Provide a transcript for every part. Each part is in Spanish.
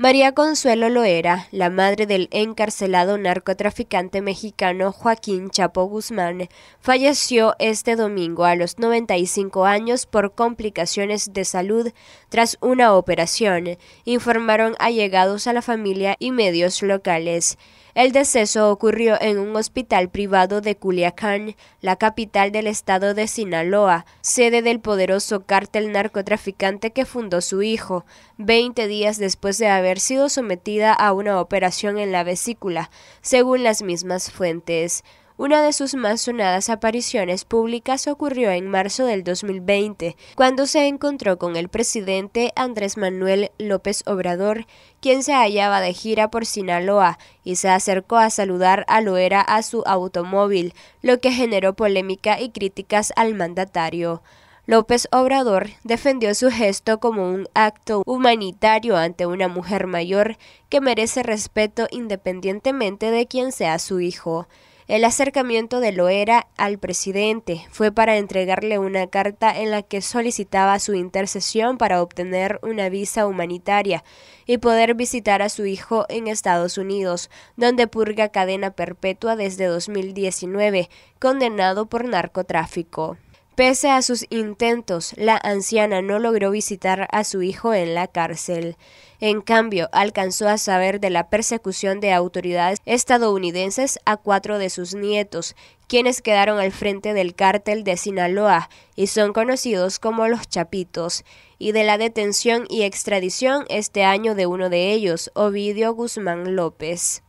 María Consuelo Loera, la madre del encarcelado narcotraficante mexicano Joaquín Chapo Guzmán, falleció este domingo a los 95 años por complicaciones de salud tras una operación, informaron allegados a la familia y medios locales. El deceso ocurrió en un hospital privado de Culiacán, la capital del estado de Sinaloa, sede del poderoso cártel narcotraficante que fundó su hijo, 20 días después de haber sido sometida a una operación en la vesícula, según las mismas fuentes. Una de sus más sonadas apariciones públicas ocurrió en marzo del 2020, cuando se encontró con el presidente Andrés Manuel López Obrador, quien se hallaba de gira por Sinaloa y se acercó a saludar a Loera a su automóvil, lo que generó polémica y críticas al mandatario. López Obrador defendió su gesto como un acto humanitario ante una mujer mayor que merece respeto independientemente de quien sea su hijo. El acercamiento de Loera al presidente fue para entregarle una carta en la que solicitaba su intercesión para obtener una visa humanitaria y poder visitar a su hijo en Estados Unidos, donde purga cadena perpetua desde 2019, condenado por narcotráfico. Pese a sus intentos, la anciana no logró visitar a su hijo en la cárcel. En cambio, alcanzó a saber de la persecución de autoridades estadounidenses a cuatro de sus nietos, quienes quedaron al frente del cártel de Sinaloa y son conocidos como los Chapitos, y de la detención y extradición este año de uno de ellos, Ovidio Guzmán López.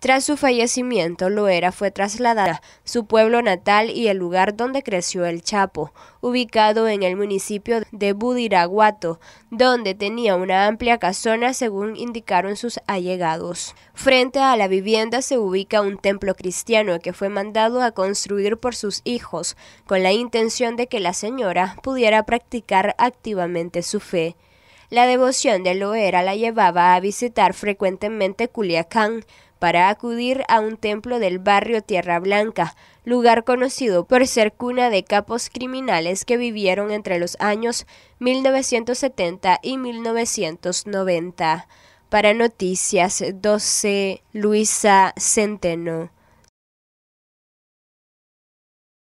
Tras su fallecimiento, Loera fue trasladada a su pueblo natal y el lugar donde creció el Chapo, ubicado en el municipio de Budiraguato, donde tenía una amplia casona según indicaron sus allegados. Frente a la vivienda se ubica un templo cristiano que fue mandado a construir por sus hijos, con la intención de que la señora pudiera practicar activamente su fe. La devoción de Loera la llevaba a visitar frecuentemente Culiacán, para acudir a un templo del barrio Tierra Blanca, lugar conocido por ser cuna de capos criminales que vivieron entre los años 1970 y 1990. Para Noticias 12, Luisa Centeno.